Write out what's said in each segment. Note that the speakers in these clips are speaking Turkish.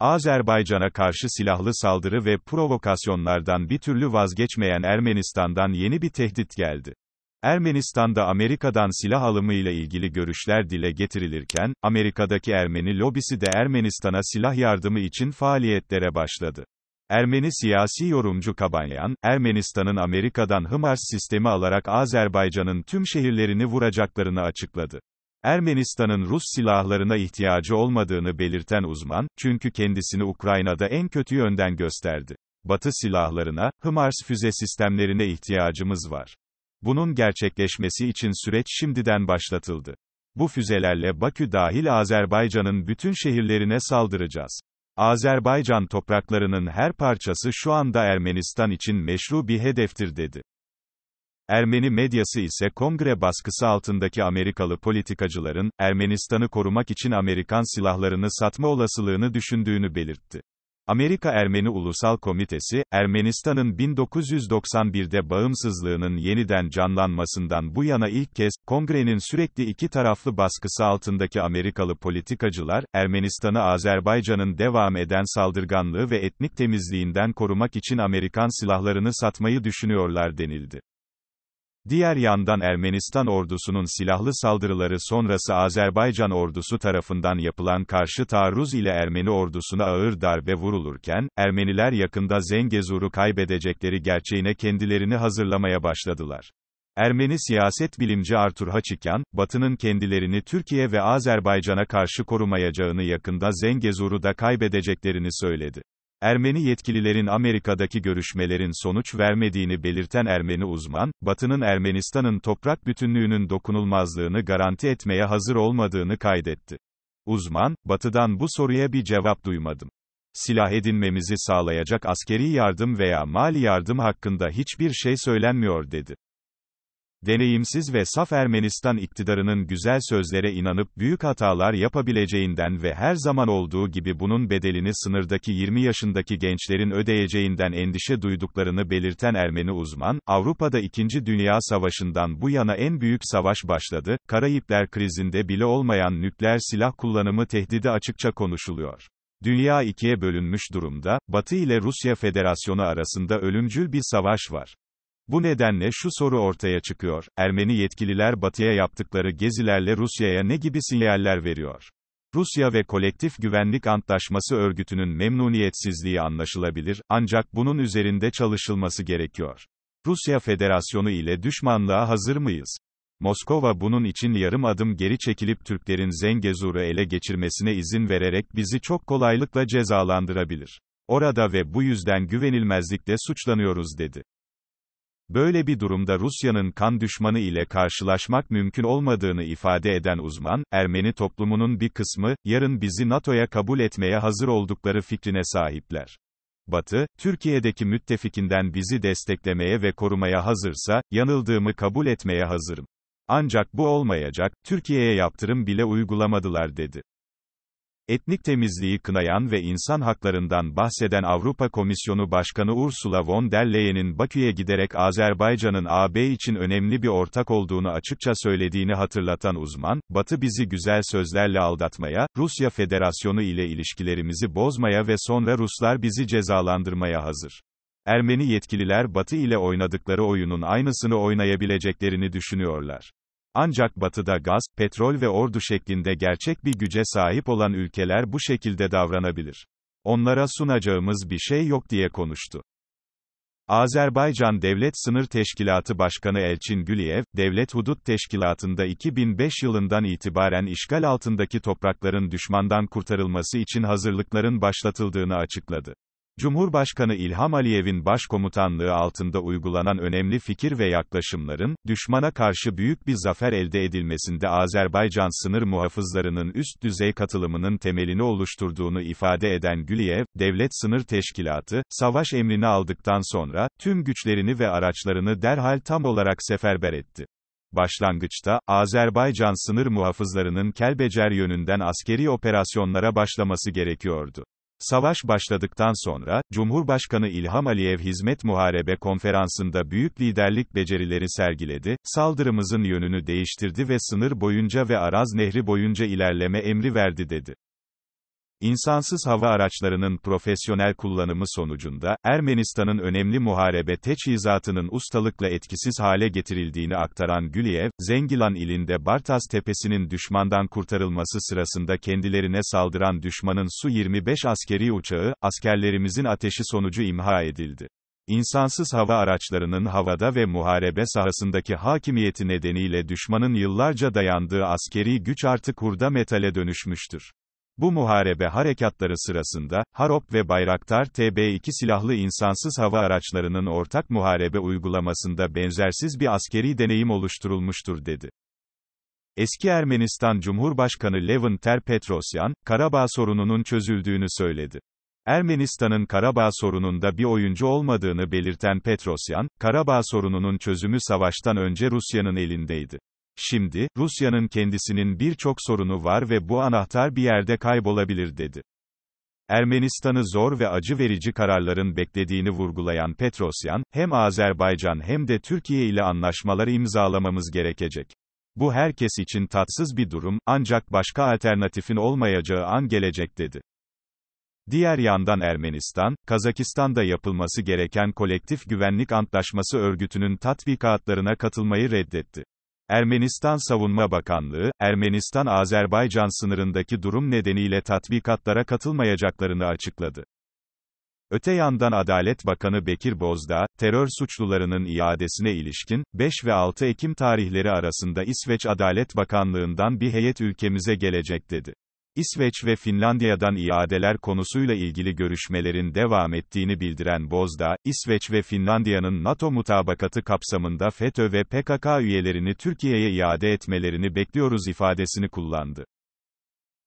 Azerbaycan'a karşı silahlı saldırı ve provokasyonlardan bir türlü vazgeçmeyen Ermenistan'dan yeni bir tehdit geldi. Ermenistan'da Amerika'dan silah alımı ile ilgili görüşler dile getirilirken, Amerika'daki Ermeni lobisi de Ermenistan'a silah yardımı için faaliyetlere başladı. Ermeni siyasi yorumcu Kabanyan, Ermenistan'ın Amerika'dan HIMARS sistemi alarak Azerbaycan'ın tüm şehirlerini vuracaklarını açıkladı. Ermenistan'ın Rus silahlarına ihtiyacı olmadığını belirten uzman, çünkü kendisini Ukrayna'da en kötü yönden gösterdi. Batı silahlarına, HIMARS füze sistemlerine ihtiyacımız var. Bunun gerçekleşmesi için süreç şimdiden başlatıldı. Bu füzelerle Bakü dahil Azerbaycan'ın bütün şehirlerine saldıracağız. Azerbaycan topraklarının her parçası şu anda Ermenistan için meşru bir hedeftir dedi. Ermeni medyası ise kongre baskısı altındaki Amerikalı politikacıların, Ermenistan'ı korumak için Amerikan silahlarını satma olasılığını düşündüğünü belirtti. Amerika Ermeni Ulusal Komitesi, Ermenistan'ın 1991'de bağımsızlığının yeniden canlanmasından bu yana ilk kez, kongrenin sürekli iki taraflı baskısı altındaki Amerikalı politikacılar, Ermenistan'ı Azerbaycan'ın devam eden saldırganlığı ve etnik temizliğinden korumak için Amerikan silahlarını satmayı düşünüyorlar denildi. Diğer yandan Ermenistan ordusunun silahlı saldırıları sonrası Azerbaycan ordusu tarafından yapılan karşı taarruz ile Ermeni ordusuna ağır darbe vurulurken, Ermeniler yakında Zengezur'u kaybedecekleri gerçeğine kendilerini hazırlamaya başladılar. Ermeni siyaset bilimci Artur Haçikyan, Batı'nın kendilerini Türkiye ve Azerbaycan'a karşı korumayacağını yakında Zengezur'u da kaybedeceklerini söyledi. Ermeni yetkililerin Amerika'daki görüşmelerin sonuç vermediğini belirten Ermeni uzman, Batı'nın Ermenistan'ın toprak bütünlüğünün dokunulmazlığını garanti etmeye hazır olmadığını kaydetti. Uzman, Batı'dan bu soruya bir cevap duymadım. Silah edinmemizi sağlayacak askeri yardım veya mali yardım hakkında hiçbir şey söylenmiyor dedi deneyimsiz ve saf Ermenistan iktidarının güzel sözlere inanıp büyük hatalar yapabileceğinden ve her zaman olduğu gibi bunun bedelini sınırdaki 20 yaşındaki gençlerin ödeyeceğinden endişe duyduklarını belirten Ermeni uzman, Avrupa'da 2. Dünya Savaşı'ndan bu yana en büyük savaş başladı, Karayipler krizinde bile olmayan nükleer silah kullanımı tehdidi açıkça konuşuluyor. Dünya ikiye bölünmüş durumda, Batı ile Rusya Federasyonu arasında ölümcül bir savaş var. Bu nedenle şu soru ortaya çıkıyor, Ermeni yetkililer batıya yaptıkları gezilerle Rusya'ya ne gibi sinyaller veriyor? Rusya ve Kolektif Güvenlik Antlaşması örgütünün memnuniyetsizliği anlaşılabilir, ancak bunun üzerinde çalışılması gerekiyor. Rusya Federasyonu ile düşmanlığa hazır mıyız? Moskova bunun için yarım adım geri çekilip Türklerin Zengezur'u ele geçirmesine izin vererek bizi çok kolaylıkla cezalandırabilir. Orada ve bu yüzden güvenilmezlikle suçlanıyoruz dedi. Böyle bir durumda Rusya'nın kan düşmanı ile karşılaşmak mümkün olmadığını ifade eden uzman, Ermeni toplumunun bir kısmı, yarın bizi NATO'ya kabul etmeye hazır oldukları fikrine sahipler. Batı, Türkiye'deki müttefikinden bizi desteklemeye ve korumaya hazırsa, yanıldığımı kabul etmeye hazırım. Ancak bu olmayacak, Türkiye'ye yaptırım bile uygulamadılar dedi. Etnik temizliği kınayan ve insan haklarından bahseden Avrupa Komisyonu Başkanı Ursula von der Leyen'in Bakü'ye giderek Azerbaycan'ın AB için önemli bir ortak olduğunu açıkça söylediğini hatırlatan uzman, Batı bizi güzel sözlerle aldatmaya, Rusya Federasyonu ile ilişkilerimizi bozmaya ve sonra Ruslar bizi cezalandırmaya hazır. Ermeni yetkililer Batı ile oynadıkları oyunun aynısını oynayabileceklerini düşünüyorlar. Ancak batıda gaz, petrol ve ordu şeklinde gerçek bir güce sahip olan ülkeler bu şekilde davranabilir. Onlara sunacağımız bir şey yok diye konuştu. Azerbaycan Devlet Sınır Teşkilatı Başkanı Elçin Güliyev, Devlet Hudut Teşkilatı'nda 2005 yılından itibaren işgal altındaki toprakların düşmandan kurtarılması için hazırlıkların başlatıldığını açıkladı. Cumhurbaşkanı İlham Aliyev'in başkomutanlığı altında uygulanan önemli fikir ve yaklaşımların, düşmana karşı büyük bir zafer elde edilmesinde Azerbaycan sınır muhafızlarının üst düzey katılımının temelini oluşturduğunu ifade eden Güliyev, Devlet Sınır Teşkilatı, savaş emrini aldıktan sonra, tüm güçlerini ve araçlarını derhal tam olarak seferber etti. Başlangıçta, Azerbaycan sınır muhafızlarının Kelbecer yönünden askeri operasyonlara başlaması gerekiyordu. Savaş başladıktan sonra, Cumhurbaşkanı İlham Aliyev Hizmet Muharebe Konferansı'nda büyük liderlik becerileri sergiledi, saldırımızın yönünü değiştirdi ve sınır boyunca ve Araz Nehri boyunca ilerleme emri verdi dedi. İnsansız hava araçlarının profesyonel kullanımı sonucunda, Ermenistan'ın önemli muharebe teçhizatının ustalıkla etkisiz hale getirildiğini aktaran Güliyev, Zengilan ilinde Bartas Tepesi'nin düşmandan kurtarılması sırasında kendilerine saldıran düşmanın Su-25 askeri uçağı, askerlerimizin ateşi sonucu imha edildi. İnsansız hava araçlarının havada ve muharebe sahasındaki hakimiyeti nedeniyle düşmanın yıllarca dayandığı askeri güç artık hurda metale dönüşmüştür. Bu muharebe harekatları sırasında, Harop ve Bayraktar TB2 silahlı insansız hava araçlarının ortak muharebe uygulamasında benzersiz bir askeri deneyim oluşturulmuştur dedi. Eski Ermenistan Cumhurbaşkanı Levin Terpetrosyan, Karabağ sorununun çözüldüğünü söyledi. Ermenistan'ın Karabağ sorununda bir oyuncu olmadığını belirten Petrosyan, Karabağ sorununun çözümü savaştan önce Rusya'nın elindeydi. Şimdi, Rusya'nın kendisinin birçok sorunu var ve bu anahtar bir yerde kaybolabilir dedi. Ermenistan'ı zor ve acı verici kararların beklediğini vurgulayan Petrosyan, hem Azerbaycan hem de Türkiye ile anlaşmaları imzalamamız gerekecek. Bu herkes için tatsız bir durum, ancak başka alternatifin olmayacağı an gelecek dedi. Diğer yandan Ermenistan, Kazakistan'da yapılması gereken kolektif güvenlik antlaşması örgütünün tatbikatlarına katılmayı reddetti. Ermenistan Savunma Bakanlığı, Ermenistan-Azerbaycan sınırındaki durum nedeniyle tatbikatlara katılmayacaklarını açıkladı. Öte yandan Adalet Bakanı Bekir Bozdağ, terör suçlularının iadesine ilişkin, 5 ve 6 Ekim tarihleri arasında İsveç Adalet Bakanlığından bir heyet ülkemize gelecek dedi. İsveç ve Finlandiya'dan iadeler konusuyla ilgili görüşmelerin devam ettiğini bildiren Bozda, İsveç ve Finlandiya'nın NATO mutabakatı kapsamında FETÖ ve PKK üyelerini Türkiye'ye iade etmelerini bekliyoruz ifadesini kullandı.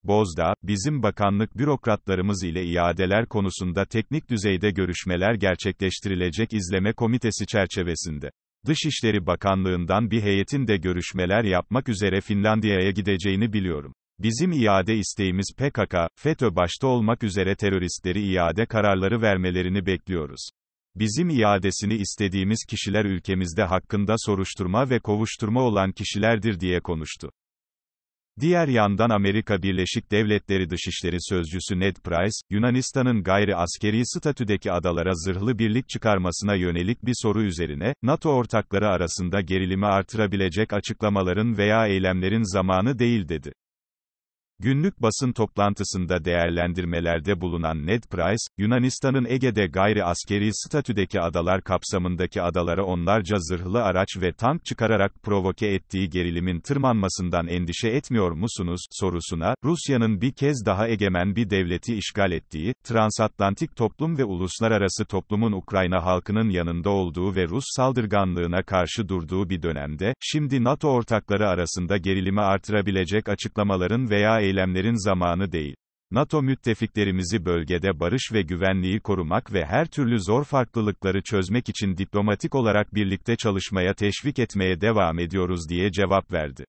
Bozda, bizim bakanlık bürokratlarımız ile iadeler konusunda teknik düzeyde görüşmeler gerçekleştirilecek izleme komitesi çerçevesinde. Dışişleri Bakanlığından bir heyetin de görüşmeler yapmak üzere Finlandiya'ya gideceğini biliyorum. Bizim iade isteğimiz PKK, FETÖ başta olmak üzere teröristleri iade kararları vermelerini bekliyoruz. Bizim iadesini istediğimiz kişiler ülkemizde hakkında soruşturma ve kovuşturma olan kişilerdir diye konuştu. Diğer yandan Amerika Birleşik Devletleri Dışişleri Sözcüsü Ned Price, Yunanistan'ın gayri askeri statüdeki adalara zırhlı birlik çıkarmasına yönelik bir soru üzerine, NATO ortakları arasında gerilimi artırabilecek açıklamaların veya eylemlerin zamanı değil dedi. Günlük basın toplantısında değerlendirmelerde bulunan Ned Price, Yunanistan'ın Ege'de gayri askeri statüdeki adalar kapsamındaki adalara onlarca zırhlı araç ve tank çıkararak provoke ettiği gerilimin tırmanmasından endişe etmiyor musunuz sorusuna, Rusya'nın bir kez daha egemen bir devleti işgal ettiği, transatlantik toplum ve uluslararası toplumun Ukrayna halkının yanında olduğu ve Rus saldırganlığına karşı durduğu bir dönemde, şimdi NATO ortakları arasında gerilimi artırabilecek açıklamaların veya eylemlerin zamanı değil. NATO müttefiklerimizi bölgede barış ve güvenliği korumak ve her türlü zor farklılıkları çözmek için diplomatik olarak birlikte çalışmaya teşvik etmeye devam ediyoruz diye cevap verdi.